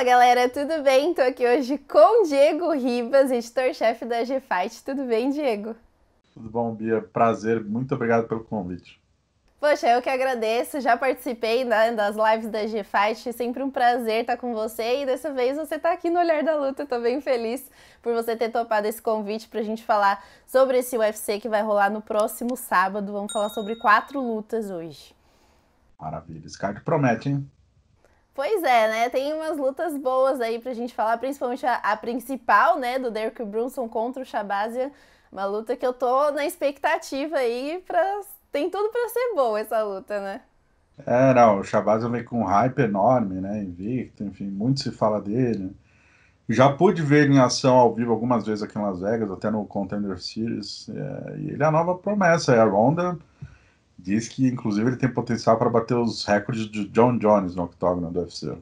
Fala galera, tudo bem? Tô aqui hoje com Diego Ribas, editor-chefe da GFight. Tudo bem, Diego? Tudo bom, Bia? Prazer, muito obrigado pelo convite. Poxa, eu que agradeço, já participei né, das lives da GFight, sempre um prazer estar com você e dessa vez você está aqui no Olhar da Luta, estou bem feliz por você ter topado esse convite para a gente falar sobre esse UFC que vai rolar no próximo sábado, vamos falar sobre quatro lutas hoje. Maravilha, esse card promete, hein? Pois é, né? Tem umas lutas boas aí pra gente falar, principalmente a, a principal, né, do Derrick Brunson contra o Shabazia Uma luta que eu tô na expectativa aí pra. Tem tudo pra ser boa essa luta, né? É, não, o Shabazian veio é com um hype enorme, né? Invicto, enfim, muito se fala dele. Já pude ver ele em ação ao vivo algumas vezes aqui em Las Vegas, até no Contender Series. É, e ele é a nova promessa, é a Ronda Diz que, inclusive, ele tem potencial para bater os recordes de John Jones no octógono do UFC.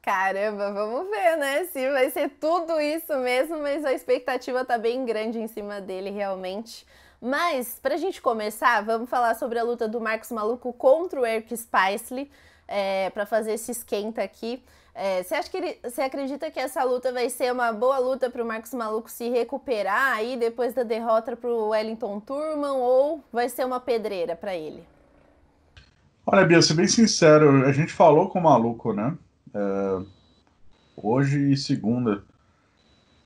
Caramba, vamos ver, né? Se vai ser tudo isso mesmo, mas a expectativa tá bem grande em cima dele, realmente. Mas, pra gente começar, vamos falar sobre a luta do Marcos Maluco contra o Eric Spicely, é, para fazer esse esquenta aqui. É, você, acha que ele, você acredita que essa luta vai ser uma boa luta para o Marcos Maluco se recuperar aí depois da derrota para o Wellington Turman ou vai ser uma pedreira para ele? Olha, Bia, ser bem sincero, a gente falou com o Maluco, né? É, hoje e segunda.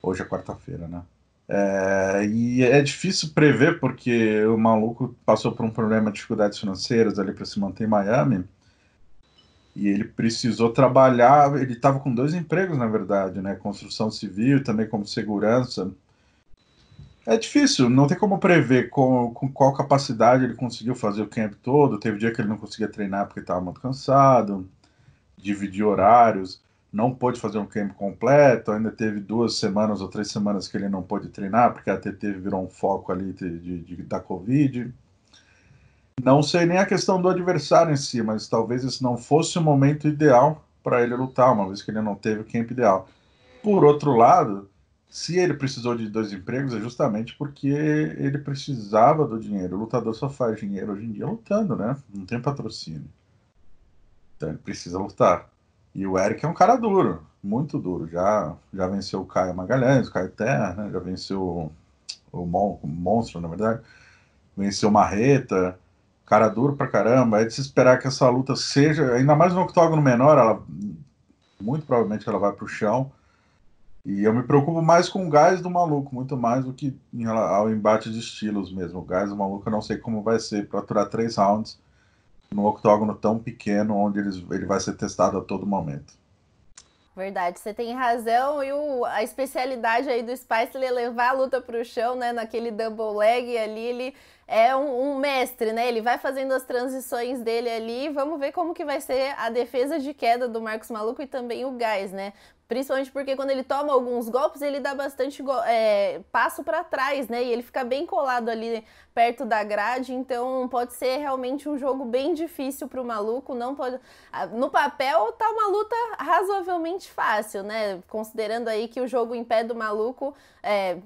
Hoje é quarta-feira, né? É, e é difícil prever porque o Maluco passou por um problema de dificuldades financeiras ali para se manter em Miami e ele precisou trabalhar. Ele estava com dois empregos, na verdade, né? Construção civil, também como segurança. É difícil, não tem como prever com, com qual capacidade ele conseguiu fazer o camp todo. Teve dia que ele não conseguia treinar porque estava muito cansado, dividir horários, não pôde fazer um camp completo. Ainda teve duas semanas ou três semanas que ele não pôde treinar porque a TT virou um foco ali de, de, de da Covid. Não sei nem a questão do adversário em si, mas talvez esse não fosse o momento ideal para ele lutar, uma vez que ele não teve o camp ideal. Por outro lado, se ele precisou de dois empregos, é justamente porque ele precisava do dinheiro. O lutador só faz dinheiro hoje em dia lutando, né? Não tem patrocínio. Então ele precisa lutar. E o Eric é um cara duro, muito duro. Já, já venceu o Caio Magalhães, o Caio Terra, né? já venceu o, Mon, o Monstro, na verdade. Venceu o Marreta, cara duro pra caramba, é de se esperar que essa luta seja, ainda mais no octógono menor, ela, muito provavelmente ela vai pro chão. E eu me preocupo mais com o gás do maluco, muito mais do que em, ao embate de estilos mesmo. O gás do maluco eu não sei como vai ser para aturar três rounds num octógono tão pequeno, onde ele, ele vai ser testado a todo momento. Verdade, você tem razão. E o, a especialidade aí do Spice ele é levar a luta para o chão, né? Naquele double leg ali, ele é um, um, mestre, né? Ele vai fazendo as transições dele ali. Vamos ver como que vai ser a defesa de queda do Marcos Maluco e também o gás, né? Principalmente porque quando ele toma alguns golpes, ele dá bastante é, passo para trás, né? E ele fica bem colado ali perto da grade. Então pode ser realmente um jogo bem difícil para o maluco. Não pode. Ah, no papel tá uma luta razoavelmente fácil, né? Considerando aí que o jogo em pé do maluco é,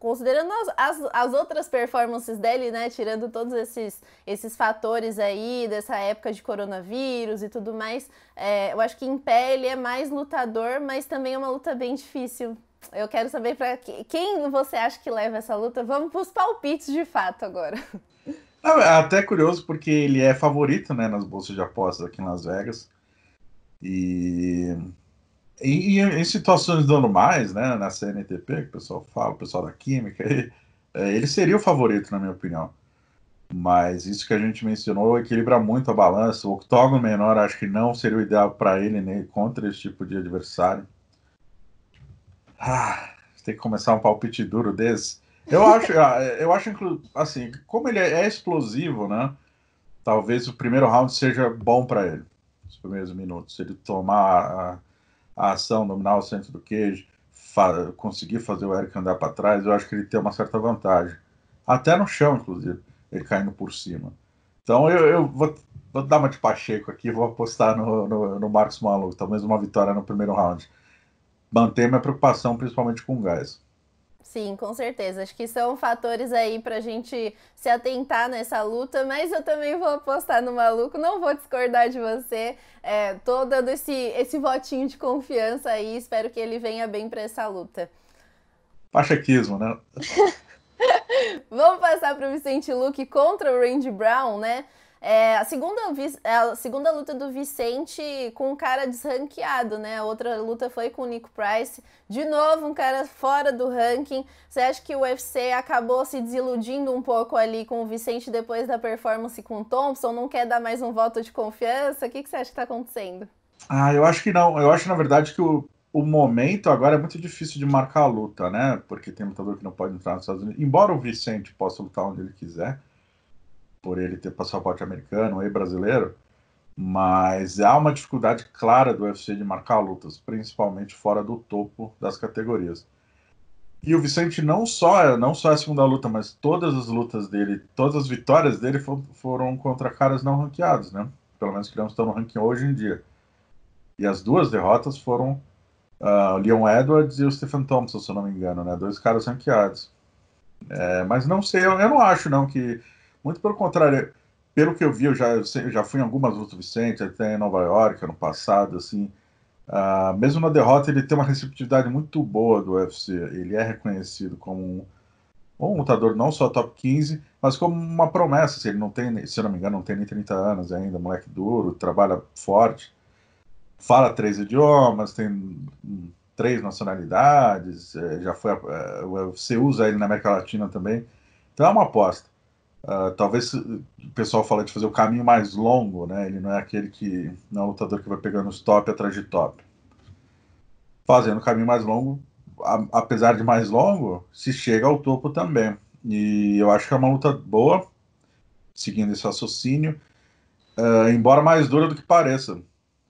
considerando as, as, as, outras performances dele, né, tirando todos esses, esses fatores aí dessa época de coronavírus e tudo mais, é, eu acho que em pé ele é mais lutador, mas também é uma luta bem difícil. Eu quero saber para que, quem você acha que leva essa luta. Vamos para os palpites de fato agora. Não, é até curioso porque ele é favorito, né, nas bolsas de apostas aqui em Las Vegas. E e, em situações normais, né, na CNTP, que o pessoal fala, o pessoal da Química, ele, é, ele seria o favorito, na minha opinião. Mas isso que a gente mencionou equilibra muito a balança. O octógono menor acho que não seria o ideal para ele né, contra esse tipo de adversário. Ah, tem que começar um palpite duro desse. Eu acho, ah, é, eu acho assim, como ele é, é explosivo, né? Talvez o primeiro round seja bom para ele, os primeiros minutos. se Ele tomar a ação nominal centro do queijo, fa conseguir fazer o Eric andar para trás, eu acho que ele tem uma certa vantagem. Até no chão, inclusive, ele caindo por cima. Então eu, eu vou, vou, dar uma de Pacheco aqui, vou apostar no, no, no Marcos Maluco, talvez uma vitória no primeiro round. Manter minha preocupação, principalmente com o gás. Sim, com certeza. Acho que são fatores aí pra gente se atentar nessa luta, mas eu também vou apostar no maluco, não vou discordar de você. É, tô dando esse, esse votinho de confiança aí, espero que ele venha bem para essa luta. Pachequismo, né? Vamos passar pro Vicente Luke contra o Randy Brown, né? É, a, segunda, é, a segunda luta do Vicente com um cara desranqueado, né? A outra luta foi com o Nick Price. De novo, um cara fora do ranking. Você acha que o UFC acabou se desiludindo um pouco ali com o Vicente depois da performance com o Thompson? Não quer dar mais um voto de confiança? O que, que você acha que está acontecendo? Ah, eu acho que não. Eu acho, na verdade, que o, o momento agora é muito difícil de marcar a luta, né? Porque tem lutador que não pode entrar nos Estados Unidos. Embora o Vicente possa lutar onde ele quiser por ele ter passaporte americano e brasileiro, mas há uma dificuldade clara do UFC de marcar lutas, principalmente fora do topo das categorias. E o Vicente não só não só a segunda luta, mas todas as lutas dele, todas as vitórias dele foram, foram contra caras não ranqueados, né? Pelo menos que não estão no ranking hoje em dia. E as duas derrotas foram uh, o Leon Edwards e o Stephen Thompson, se eu não me engano, né? Dois caras ranqueados. É, mas não sei, eu, eu não acho não que muito pelo contrário, pelo que eu vi, eu já, eu já fui em algumas lutas do Vicente, até em Nova York ano passado, assim, uh, mesmo na derrota ele tem uma receptividade muito boa do UFC, ele é reconhecido como um, lutador não só top 15, mas como uma promessa, assim, ele não tem, se eu não me engano, não tem nem 30 anos ainda, moleque duro, trabalha forte, fala três idiomas, tem três nacionalidades, eh, já foi, a, a, eh, usa ele na América Latina também, então é uma aposta. Ah, talvez eh, o pessoal fala de fazer o caminho mais longo, né? Ele não é aquele que não é lutador que vai pegando os top atrás de top. Fazendo o caminho mais longo, a, apesar de mais longo, se chega ao topo também. E eu acho que é uma luta boa, seguindo esse raciocínio, uh, embora mais dura do que pareça.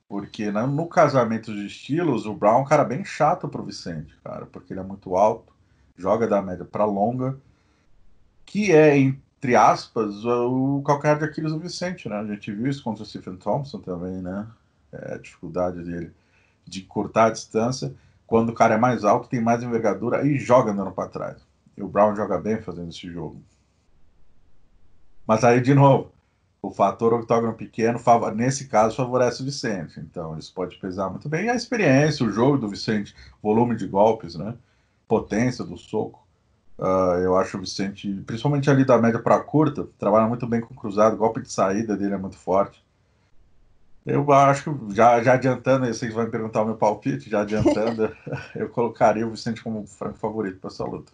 Porque né, no casamento de estilos, o Brown é um cara bem chato pro Vicente, cara, porque ele é muito alto, joga da média para longa, que é em entre aspas, o calcanhar de Aquiles do é Vicente, né? A gente viu isso contra o Stephen Thompson também, né? É, a dificuldade dele de cortar a distância. Quando o cara é mais alto, tem mais envergadura e joga andando para trás. E o Brown joga bem fazendo esse jogo. Mas aí, de novo, o fator octógono pequeno, nesse caso, favorece o Vicente. Então, isso pode pesar muito bem. E a experiência, o jogo do Vicente, volume de golpes, né? Potência do soco. Uh, eu acho o Vicente, principalmente ali da média para curta, trabalha muito bem com o cruzado, o golpe de saída dele é muito forte. Eu acho que, já, já adiantando, vocês vão me perguntar o meu palpite, já adiantando, eu colocaria o Vicente como franco favorito para essa luta.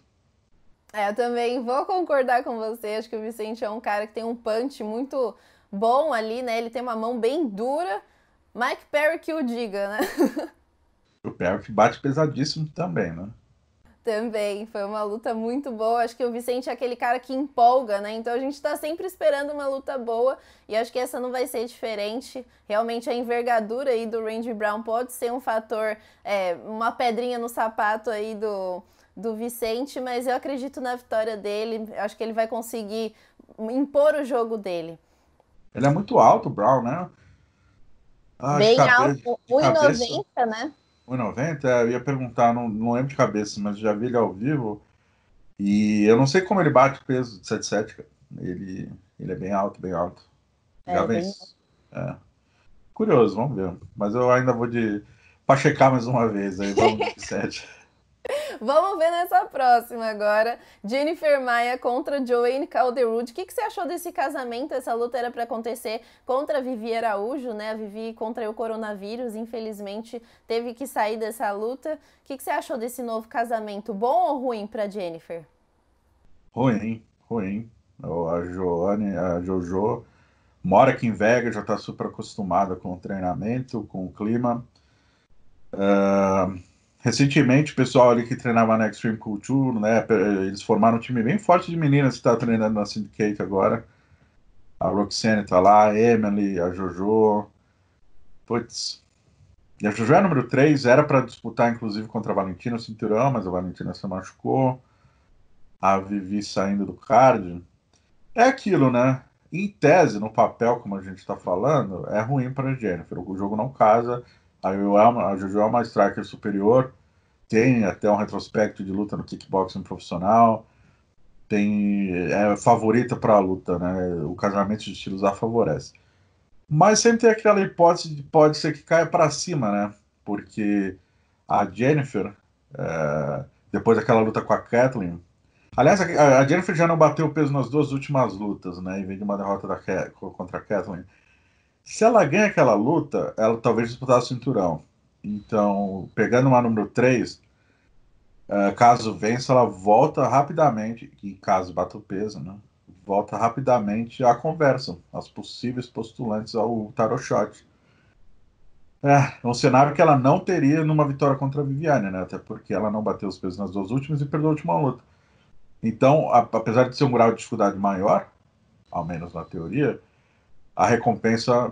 É, eu também vou concordar com você, acho que o Vicente é um cara que tem um punch muito bom ali, né? Ele tem uma mão bem dura, Mike Perry que o diga, né? o Perry que bate pesadíssimo também, né? também. Foi uma luta muito boa. Acho que o Vicente é aquele cara que empolga, né? Então a gente tá sempre esperando uma luta boa e acho que essa não vai ser diferente. Realmente a envergadura aí do Randy Brown pode ser um fator, é, uma pedrinha no sapato aí do, do Vicente, mas eu acredito na vitória dele. Acho que ele vai conseguir impor o jogo dele. Ele é muito alto, o Brown, né? Ah, Bem cabeça, alto, 1,90, né? 1,90? eu ia perguntar, não, não lembro de cabeça, mas já vi ele ao vivo. E eu não sei como ele bate o peso de 77, cara. Ele, ele é bem alto, bem alto. É, já vem. É. Curioso, vamos ver. Mas eu ainda vou de. Pra checar mais uma vez aí, vamos de 7. Vamos ver nessa próxima agora. Jennifer Maia contra Joanne Calderwood. O que, que você achou desse casamento? Essa luta era para acontecer contra Vivi Araújo, né? A Vivi contra o coronavírus, infelizmente teve que sair dessa luta. O que, que você achou desse novo casamento? Bom ou ruim para Jennifer? Ruim, ruim. A Joane, a Jojo mora aqui em Vegas, já está super acostumada com o treinamento, com o clima. Uh, Recentemente, o pessoal ali que treinava na Extreme Culture, né? Eles formaram um time bem forte de meninas que está treinando na Syndicate agora. A Roxane tá lá, a Emily, a Jojo. Putz. E a Jojo é número 3, era para disputar, inclusive, contra a Valentina o cinturão, mas a Valentina se machucou. A Vivi saindo do card. É aquilo, né? Em tese, no papel, como a gente está falando, é ruim para Jennifer. O jogo não casa a é a Jojo é uma striker superior, tem até um retrospecto de luta no kickboxing profissional, tem é favorita para a luta, né? O casamento de estilos a favorece. Mas sempre tem aquela hipótese de pode ser que caia para cima, né? Porque a Jennifer, é, depois daquela luta com a Kathleen, aliás, a, a Jennifer já não bateu o peso nas duas últimas lutas, né? E vem de uma derrota da, contra a Kathleen. Se ela ganha aquela luta, ela talvez disputasse o cinturão. Então, pegando uma número 3, uh, é, caso vença, ela volta rapidamente, e caso bata o peso, né? Volta rapidamente à conversa, as possíveis postulantes ao tarot shot. É, um cenário que ela não teria numa vitória contra a Viviane, né? Até porque ela não bateu os pesos nas duas últimas e perdeu a última luta. Então, a, apesar de ser um grau de dificuldade maior, ao menos na teoria, a recompensa,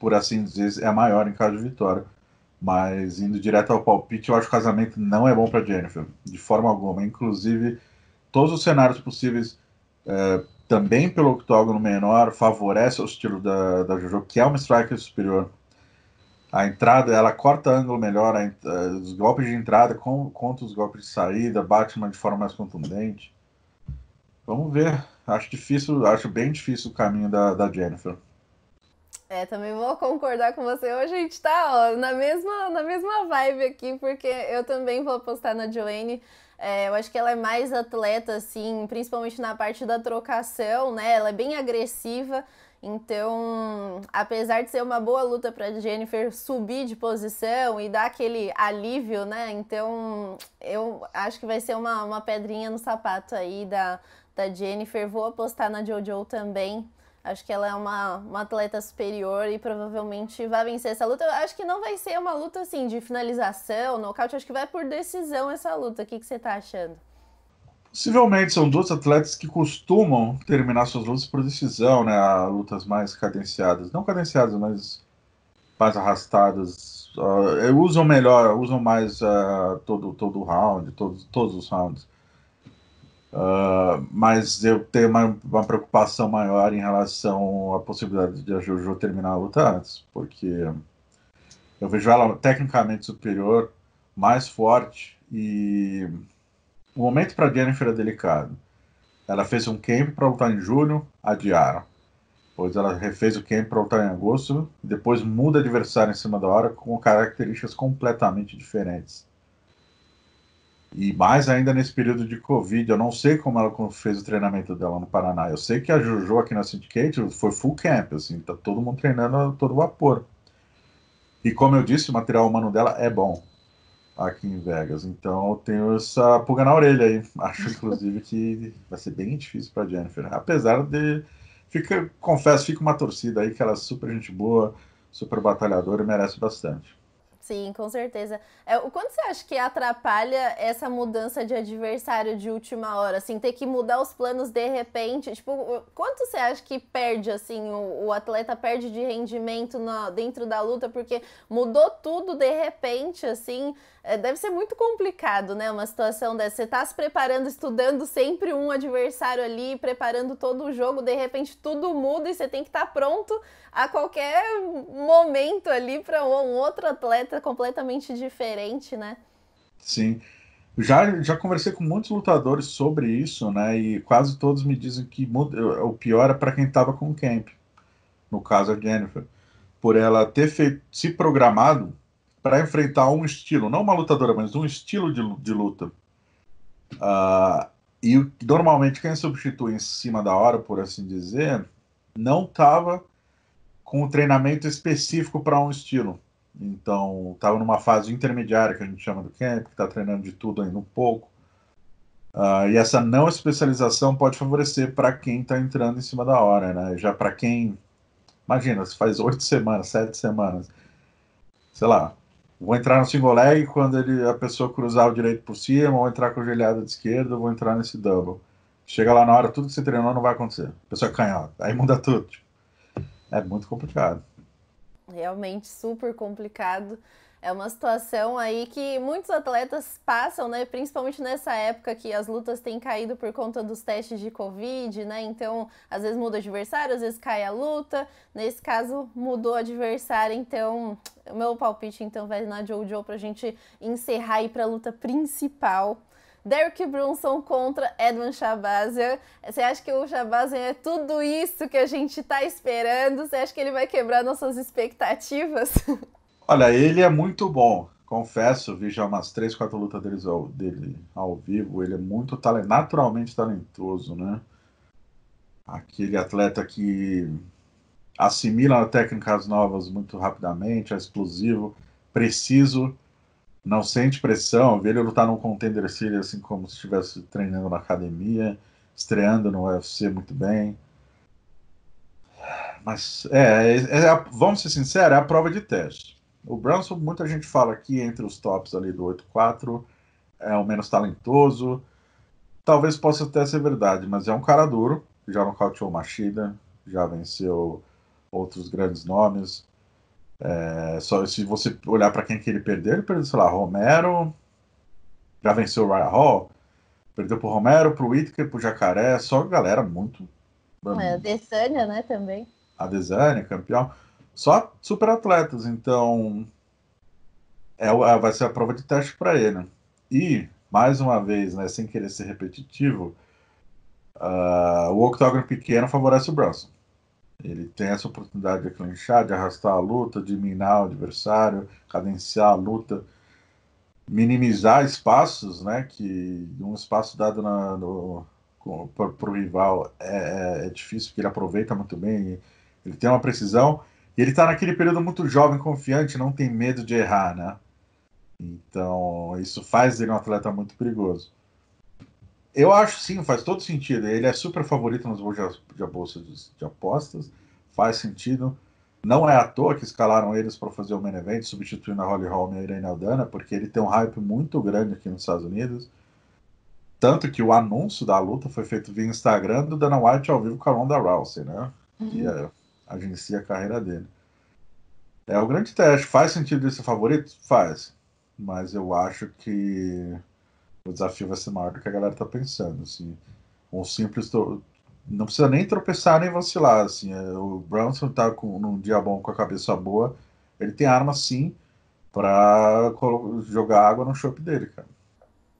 por assim dizer, é maior em caso de vitória. Mas indo direto ao palpite, eu acho que o casamento não é bom para Jennifer, de forma alguma. Inclusive, todos os cenários possíveis, é, também pelo octógono menor, favorece o estilo da, da Jojo, que é uma striker superior. A entrada, ela corta ângulo melhor, a, é, os golpes de entrada com, contra os golpes de saída, Batman de forma mais contundente. Vamos ver acho difícil, acho bem difícil o caminho da, da Jennifer. É, também vou concordar com você. Hoje a gente tá ó, na, mesma, na mesma vibe aqui, porque eu também vou apostar na Joanne. É, eu acho que ela é mais atleta, assim, principalmente na parte da trocação, né? Ela é bem agressiva. Então, apesar de ser uma boa luta para Jennifer subir de posição e dar aquele alívio, né? Então, eu acho que vai ser uma, uma pedrinha no sapato aí da, da Jennifer. Vou apostar na JoJo também. Acho que ela é uma, uma atleta superior e provavelmente vai vencer essa luta. Acho que não vai ser uma luta assim de finalização, nocaute. Acho que vai por decisão essa luta. O que, que você tá achando? Possivelmente são dois atletas que costumam terminar suas lutas por decisão, né? Lutas mais cadenciadas. Não cadenciadas, mas mais arrastadas. Ah, uh, usam melhor, usam mais uh, todo, todo round, todos, todos os rounds. Uh, mas eu tenho uma, uma, preocupação maior em relação à possibilidade de a Jojo terminar a luta antes, porque eu vejo ela tecnicamente superior, mais forte e o momento para a Jennifer é delicado. Ela fez um camp para lutar em julho, adiaram. Pois ela refez o camp para lutar em agosto, depois muda adversário em cima da hora com características completamente diferentes. E mais ainda nesse período de Covid, eu não sei como ela fez o treinamento dela no Paraná. Eu sei que a Jojo aqui na Syndicate foi full camp, assim, tá todo mundo treinando a todo vapor. E como eu disse, o material humano dela é bom aqui em Vegas. Então eu tenho essa pulga na orelha aí. Acho, inclusive, que vai ser bem difícil para Jennifer. Né? Apesar de. Fica, confesso, fica uma torcida aí que ela é super gente boa, super batalhadora e merece bastante. Sim, com certeza. É, o quanto você acha que atrapalha essa mudança de adversário de última hora, assim, ter que mudar os planos de repente? Tipo, quanto você acha que perde, assim, o, o atleta perde de rendimento na, dentro da luta, porque mudou tudo de repente, assim, é, deve ser muito complicado, né? Uma situação dessa. Você tá se preparando, estudando sempre um adversário ali, preparando todo o jogo, de repente tudo muda e você tem que estar tá pronto a qualquer momento ali para um outro atleta completamente diferente, né? Sim. Já, já conversei com muitos lutadores sobre isso, né? E quase todos me dizem que o pior é para quem estava com o camp. No caso, a Jennifer. Por ela ter feito, se programado para enfrentar um estilo, não uma lutadora, mas um estilo de, de luta. Uh, e normalmente quem substitui em cima da hora, por assim dizer, não tava com o treinamento específico para um estilo. Então, estava numa fase intermediária, que a gente chama do camp, que está treinando de tudo ainda um pouco. Uh, e essa não especialização pode favorecer para quem está entrando em cima da hora, né? Já para quem. Imagina, se faz oito semanas, sete semanas. Sei lá, vou entrar no single leg quando ele, a pessoa cruzar o direito por cima, vou entrar com a joelhada de esquerda, vou entrar nesse double. Chega lá na hora, tudo que você treinou não vai acontecer. A pessoa é canhota, aí muda tudo. Tipo, é muito complicado. Realmente super complicado. É uma situação aí que muitos atletas passam, né? Principalmente nessa época que as lutas têm caído por conta dos testes de Covid, né? Então, às vezes muda o adversário, às vezes cai a luta. Nesse caso, mudou o adversário, então o meu palpite então vai na Jojo pra gente encerrar aí pra luta principal. Derek Brunson contra Edmund Shabazian. Você acha que o Shabazian é tudo isso que a gente está esperando? Você acha que ele vai quebrar nossas expectativas? Olha, ele é muito bom. Confesso, vi já umas três, quatro lutas deles ao, dele ao vivo. Ele é muito talent, naturalmente talentoso, né? Aquele atleta que assimila técnicas novas muito rapidamente, é explosivo, preciso não sente pressão, ver ele lutar num contender series assim como se estivesse treinando na academia, estreando no UFC muito bem. Mas é, é, é vamos ser sinceros, é a prova de teste. O Brunson, muita gente fala que entre os tops ali do 8-4 é o menos talentoso. Talvez possa até ser verdade, mas é um cara duro, já nocauteou Machida, já venceu outros grandes nomes. É, só se você olhar para quem é que ele perdeu, ele perdeu, sei lá, Romero, já venceu o Ryan Hall, perdeu pro Romero, pro Whitaker, pro Jacaré, só galera muito... É, a Desânia, né, também. A Desânia, campeão. Só super atletas, então é, é, vai ser a prova de teste para ele. E, mais uma vez, né, sem querer ser repetitivo, uh, o octógono pequeno favorece o Bronson. Ele tem essa oportunidade de clinchar, de arrastar a luta, de minar o adversário, cadenciar a luta, minimizar espaços, né? Que um espaço dado na, no, para o rival é, é, é, difícil, porque ele aproveita muito bem, ele tem uma precisão, e ele está naquele período muito jovem, confiante, não tem medo de errar, né? Então, isso faz ele um atleta muito perigoso. Eu acho sim, faz todo sentido. Ele é super favorito nos bolsas de de, de apostas, faz sentido. Não é à toa que escalaram eles para fazer o main event, substituindo a Holly Holm e a Irene Aldana, porque ele tem um hype muito grande aqui nos Estados Unidos. Tanto que o anúncio da luta foi feito via Instagram do Dana White ao vivo com a Ronda Rousey, né? E uhum. Que é, agencia a carreira dele. É o grande teste. Faz sentido esse ser favorito? Faz. Mas eu acho que o desafio vai ser maior do que a galera tá pensando. Assim. Um simples. To... Não precisa nem tropeçar nem vacilar. Assim. É, o Brownson tá com, num dia bom com a cabeça boa. Ele tem arma sim para jogar água no chope dele, cara.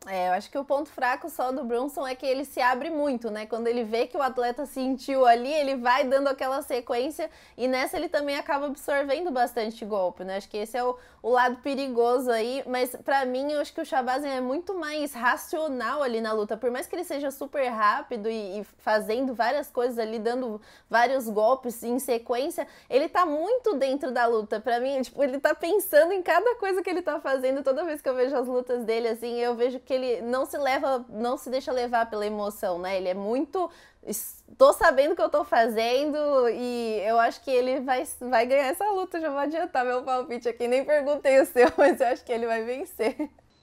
É, eu acho que o ponto fraco só do Brunson é que ele se abre muito, né? Quando ele vê que o atleta sentiu ali, ele vai dando aquela sequência e nessa ele também acaba absorvendo bastante golpe, né? Acho que esse é o, o lado perigoso aí, mas para mim eu acho que o Shabazian é muito mais racional ali na luta, por mais que ele seja super rápido e, e fazendo várias coisas ali, dando vários golpes em sequência, ele tá muito dentro da luta. Para mim, tipo, ele tá pensando em cada coisa que ele tá fazendo, toda vez que eu vejo as lutas dele assim, eu vejo que que ele não se leva, não se deixa levar pela emoção, né? Ele é muito estou sabendo o que eu estou fazendo e eu acho que ele vai, vai ganhar essa luta, já vou adiantar meu palpite aqui, nem perguntei o seu, mas eu acho que ele vai vencer.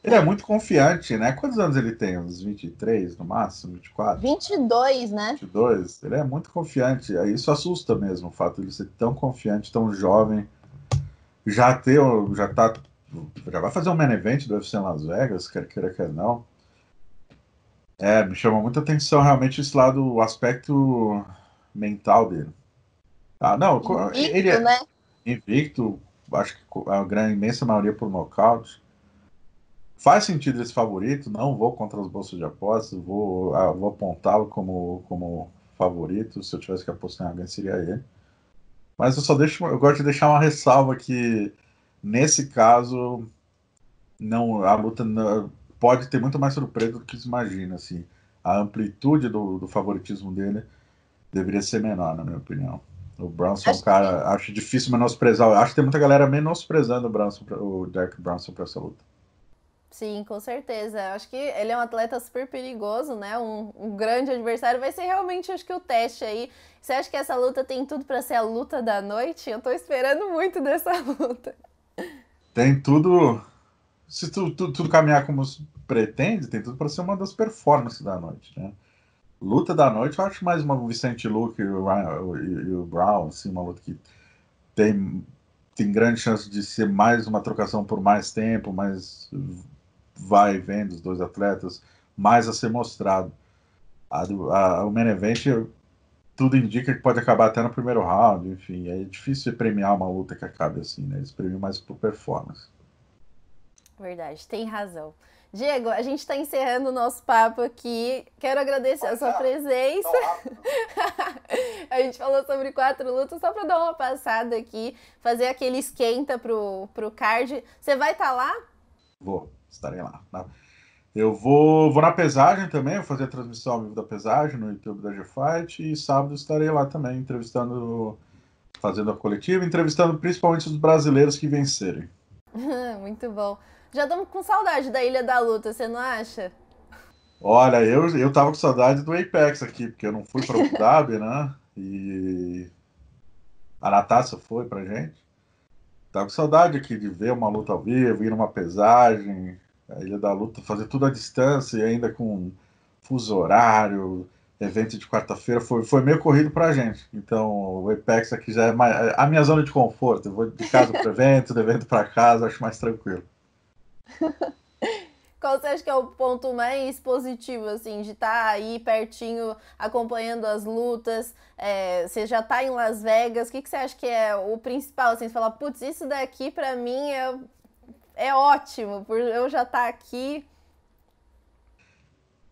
Ele é muito confiante, né? Quantos anos ele tem? Uns 23 no máximo, 24? 22, né? 22. Ele é muito confiante. Isso assusta mesmo, o fato de ele ser tão confiante, tão jovem, já ter, já tá já vai fazer um main event do UFC em Las Vegas, quer queira, quer não. É, me chamou muita atenção realmente esse lado, o aspecto mental dele. Ah, não, invicto, ele é né? invicto, acho que a grande, imensa maioria por nocaute. Faz sentido esse favorito, não vou contra os bolsas de apostas, vou, ah, vou apontá-lo como, como favorito, se eu tivesse que apostar em alguém seria ele. Mas eu só deixo, eu gosto de deixar uma ressalva que Nesse caso, não a luta não, pode ter muito mais surpresa do que se imagina. Assim. A amplitude do, do favoritismo dele deveria ser menor, na minha opinião. O Brunson, é acho cara, acho difícil menosprezar. Acho que tem muita galera menosprezando o, Brunson, o Derek Brunson para essa luta. Sim, com certeza. Acho que ele é um atleta super perigoso, né? Um, um, grande adversário. Vai ser realmente, acho que, o teste aí. Você acha que essa luta tem tudo para ser a luta da noite? Eu tô esperando muito dessa luta. Tem tudo. Se tu, tu, tudo caminhar como pretende, tem tudo para ser uma das performances da noite, né? Luta da noite, eu acho mais uma Vicente Luke e o, e, e o Brown, assim, uma luta que tem, tem grande chance de ser mais uma trocação por mais tempo, mais vai e vem dos dois atletas, mais a ser mostrado. A, a, o main event, tudo indica que pode acabar até no primeiro round, enfim, é difícil premiar uma luta que acabe assim, né? Eles premiam mais por performance. Verdade, tem razão. Diego, a gente está encerrando o nosso papo aqui. Quero agradecer Olha, a sua presença. a gente falou sobre quatro lutas, só para dar uma passada aqui, fazer aquele esquenta pro, pro card. Você vai estar tá lá? Vou, estarei lá. Tá? Eu vou, vou na pesagem também, vou fazer a transmissão ao vivo da pesagem no YouTube da GFight e sábado estarei lá também entrevistando, fazendo a coletiva, entrevistando principalmente os brasileiros que vencerem. Muito bom. Já estamos com saudade da Ilha da Luta, você não acha? Olha, eu, eu tava com saudade do Apex aqui, porque eu não fui para o Dhabi, né? E a Natasha foi pra gente. Tava com saudade aqui de ver uma luta ao vivo, ir numa pesagem, a Ilha da Luta, fazer tudo à distância e ainda com fuso horário, evento de quarta-feira, foi, foi meio corrido para a gente. Então, o Apex aqui já é mais, a minha zona de conforto. Eu vou de casa para evento, do evento para casa, acho mais tranquilo. Qual você acha que é o ponto mais positivo, assim, de estar tá aí pertinho, acompanhando as lutas? É, você já está em Las Vegas, o que, que você acha que é o principal? Assim, você fala, putz, isso daqui para mim é é ótimo, por eu já estar tá aqui.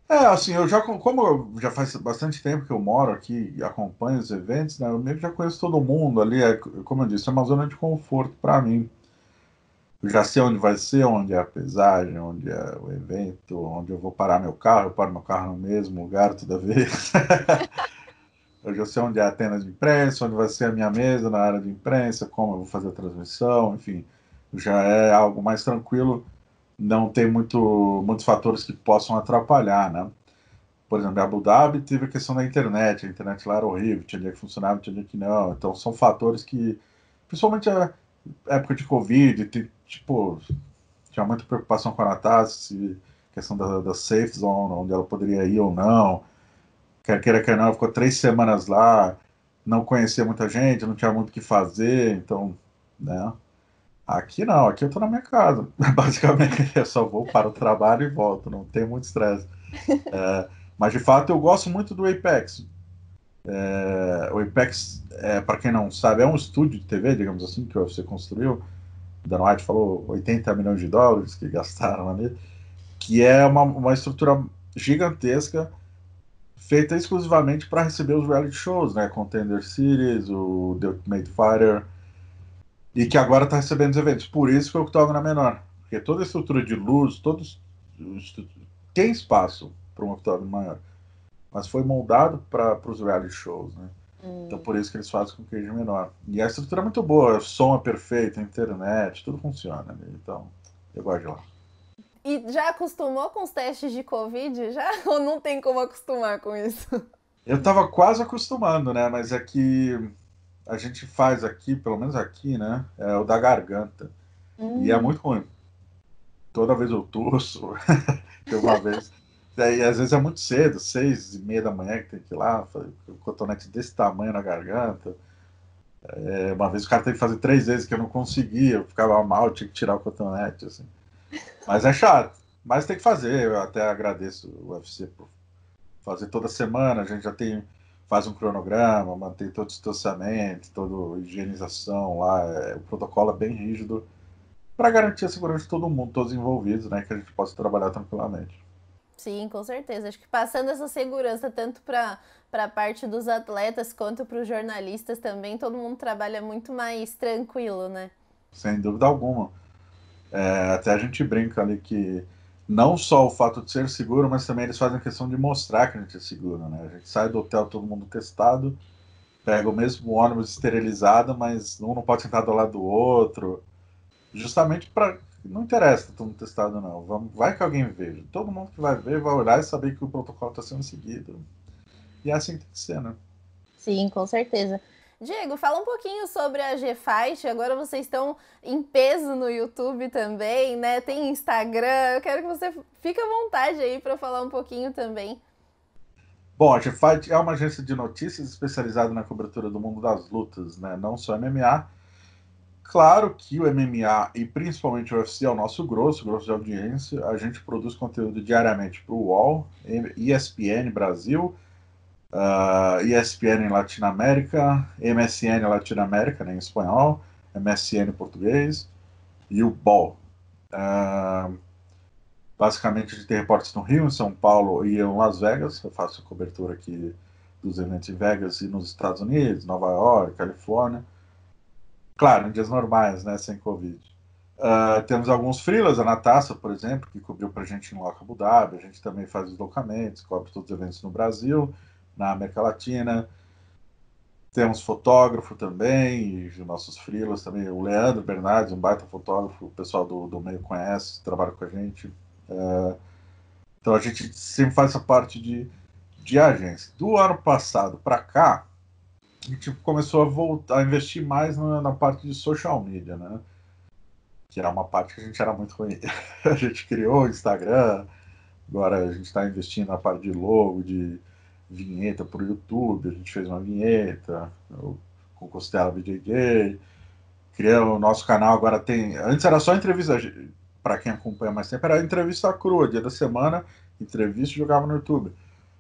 É, assim, eu já, como eu já faz bastante tempo que eu moro aqui e acompanho os eventos, né, eu meio que já conheço todo mundo ali, é, como eu disse, é uma zona de conforto para mim. Eu já sei onde vai ser, onde é a pesagem, onde é o evento, onde eu vou parar meu carro, eu paro meu carro no mesmo lugar toda vez. eu já sei onde é a tenda de imprensa, onde vai ser a minha mesa na área de imprensa, como eu vou fazer a transmissão, enfim já é algo mais tranquilo, não tem muito, muitos fatores que possam atrapalhar, né? Por exemplo, em Abu Dhabi teve a questão da internet, a internet lá era horrível, tinha dia que funcionava, tinha dia que não, então são fatores que, principalmente a época de Covid, tem, tipo, tinha muita preocupação com a Natasha, questão da, da safe zone, onde ela poderia ir ou não, quer queira, quer não, ela ficou três semanas lá, não conhecia muita gente, não tinha muito o que fazer, então, né? Aqui não, aqui eu tô na minha casa. Basicamente, eu só vou para o trabalho e volto, não tem muito estresse. É, mas de fato, eu gosto muito do Apex. É, o Apex, é, para quem não sabe, é um estúdio de TV, digamos assim, que você construiu. Dan White falou 80 milhões de dólares que gastaram ali, que é uma, uma estrutura gigantesca feita exclusivamente para receber os reality shows, né? Contender Series, o The Ultimate Fighter, e que agora está recebendo os eventos. Por isso que o octógono é menor. Porque toda a estrutura de luz, todos tem espaço para um octógono maior. Mas foi moldado para os reality shows, né? Hum. Então por isso que eles fazem com queijo menor. E a estrutura é muito boa, o som é perfeito, a internet, tudo funciona. Né? Então, eu gosto de lá. E já acostumou com os testes de Covid? Já? Ou não tem como acostumar com isso? Eu estava quase acostumando, né? Mas é que a gente faz aqui, pelo menos aqui, né? É o da garganta. Hum. E é hum. muito ruim. Toda vez eu torço, de uma vez. E às vezes é muito cedo, seis e meia da manhã que tem que ir lá, o cotonete desse tamanho na garganta. É, uma vez o cara teve que fazer três vezes que eu não conseguia, eu ficava mal, tinha que tirar o cotonete, assim. Mas é chato, mas tem que fazer. Eu até agradeço o UFC por fazer toda semana. A gente já tem faz um cronograma, mantém todo o distanciamento, toda a higienização lá, é, o protocolo é bem rígido para garantir a segurança de todo mundo, todos envolvidos, né, que a gente possa trabalhar tranquilamente. Sim, com certeza. Acho que passando essa segurança tanto para a parte dos atletas quanto para os jornalistas também, todo mundo trabalha muito mais tranquilo, né? Sem dúvida alguma. É, até a gente brinca ali que não só o fato de ser seguro, mas também eles fazem questão de mostrar que a gente é seguro, né? A gente sai do hotel todo mundo testado, pega o mesmo ônibus esterilizado, mas um não pode sentar do lado do outro, justamente para não interessa todo mundo testado não, Vamos, vai que alguém veja. Todo mundo que vai ver vai olhar e saber que o protocolo está sendo seguido. E é assim que tem que ser, né? Sim, com certeza. Diego, fala um pouquinho sobre a GFight. Agora vocês estão em peso no YouTube também, né? Tem Instagram. Eu quero que você fique à vontade aí para falar um pouquinho também. Bom, a GFight é uma agência de notícias especializada na cobertura do mundo das lutas, né? Não só MMA. Claro que o MMA e principalmente o UFC é o nosso grosso, grosso de audiência. A gente produz conteúdo diariamente para o UOL, ESPN Brasil, uh, ah, ESPN Latinoamérica, MSN Latinoamérica né, em espanhol, MSN em português e o BOL. Uh, ah, basicamente a gente tem reportes no Rio, em São Paulo e em Las Vegas. Eu faço cobertura aqui dos eventos em Vegas e nos Estados Unidos, Nova York, Califórnia. Claro, em dias normais, né, sem Covid. Uh, temos alguns frilas, a Natasa, por exemplo, que cobriu para a gente em Loca Abu Dhabi. A gente também faz deslocamentos, cobre todos os eventos no Brasil na América Latina. Temos fotógrafo também, e nossos frilas também, o Leandro Bernardes, um baita fotógrafo, o pessoal do, do meio conhece, trabalha com a gente. É, então a gente sempre faz essa parte de, de agência. Do ano passado para cá, a gente começou a voltar a investir mais na, na parte de social media, né? que era uma parte que a gente era muito ruim. a gente criou o Instagram, agora a gente está investindo na parte de logo, de vinheta para o YouTube, a gente fez uma vinheta, o Costela BJJ, criamos o nosso canal, agora tem... Antes era só entrevista, para quem acompanha mais tempo, era entrevista crua, dia da semana, entrevista e jogava no YouTube.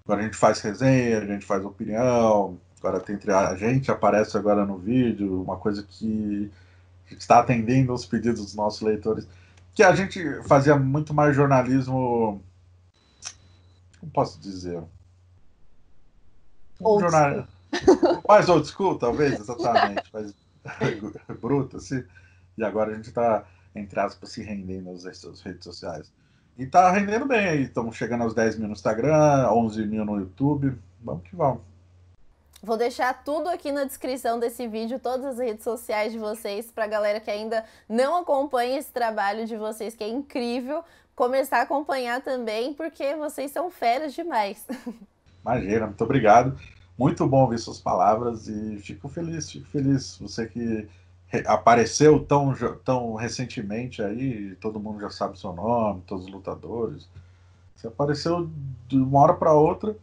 Agora a gente faz resenha, a gente faz opinião, agora tem entre a gente aparece agora no vídeo, uma coisa que está atendendo aos pedidos dos nossos leitores, que a gente fazia muito mais jornalismo, como posso dizer, Old Mais old school, talvez, exatamente. mais bruto, assim. E agora a gente está, entre aspas, se rendendo às suas redes sociais. E tá rendendo bem aí. Estamos chegando aos 10 mil no Instagram, 11 mil no YouTube. Vamos que vamos. Vou deixar tudo aqui na descrição desse vídeo, todas as redes sociais de vocês, para a galera que ainda não acompanha esse trabalho de vocês, que é incrível, começar a acompanhar também, porque vocês são feras demais. Imagina, muito obrigado. Muito bom ouvir suas palavras e fico feliz, fico feliz. Você que apareceu tão, tão recentemente aí, todo mundo já sabe seu nome, todos os lutadores. Você apareceu de uma hora para outra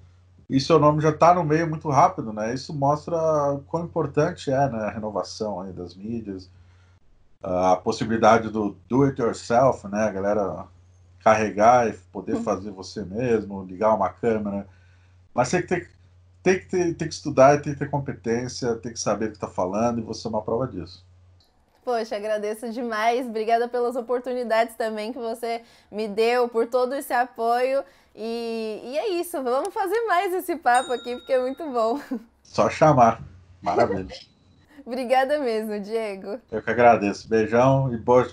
e seu nome já está no meio muito rápido, né? Isso mostra quão importante é né, a renovação aí das mídias, a possibilidade do do it yourself, né? A galera carregar e poder uhum. fazer você mesmo, ligar uma câmera mas você tem, tem, que ter, tem que estudar, tem que ter competência, tem que saber o que está falando, e você é uma prova disso. Poxa, agradeço demais. Obrigada pelas oportunidades também que você me deu, por todo esse apoio. E, e é isso, vamos fazer mais esse papo aqui, porque é muito bom. Só chamar. Maravilha. Obrigada mesmo, Diego. Eu que agradeço. Beijão e, bo...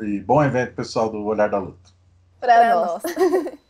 e bom evento, pessoal, do Olhar da Luta. Para nós. nós.